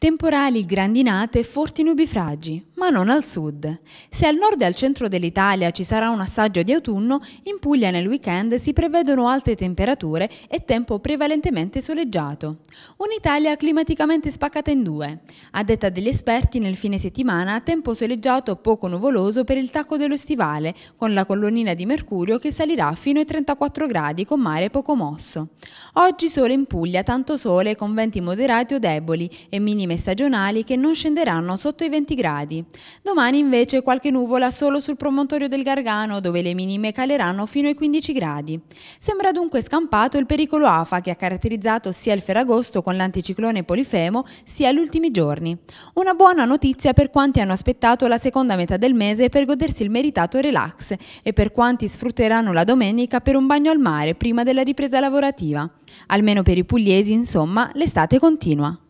Temporali grandinate e forti nubifragi, ma non al sud. Se al nord e al centro dell'Italia ci sarà un assaggio di autunno, in Puglia nel weekend si prevedono alte temperature e tempo prevalentemente soleggiato. Un'Italia climaticamente spaccata in due. A detta degli esperti, nel fine settimana tempo soleggiato poco nuvoloso per il tacco dello stivale, con la colonnina di mercurio che salirà fino ai 34 gradi con mare poco mosso. Oggi sole in Puglia, tanto sole con venti moderati o deboli e minimi minime stagionali che non scenderanno sotto i 20 gradi. Domani invece qualche nuvola solo sul promontorio del Gargano dove le minime caleranno fino ai 15 gradi. Sembra dunque scampato il pericolo AFA che ha caratterizzato sia il Ferragosto con l'anticiclone Polifemo sia gli ultimi giorni. Una buona notizia per quanti hanno aspettato la seconda metà del mese per godersi il meritato relax e per quanti sfrutteranno la domenica per un bagno al mare prima della ripresa lavorativa. Almeno per i pugliesi, insomma, l'estate continua.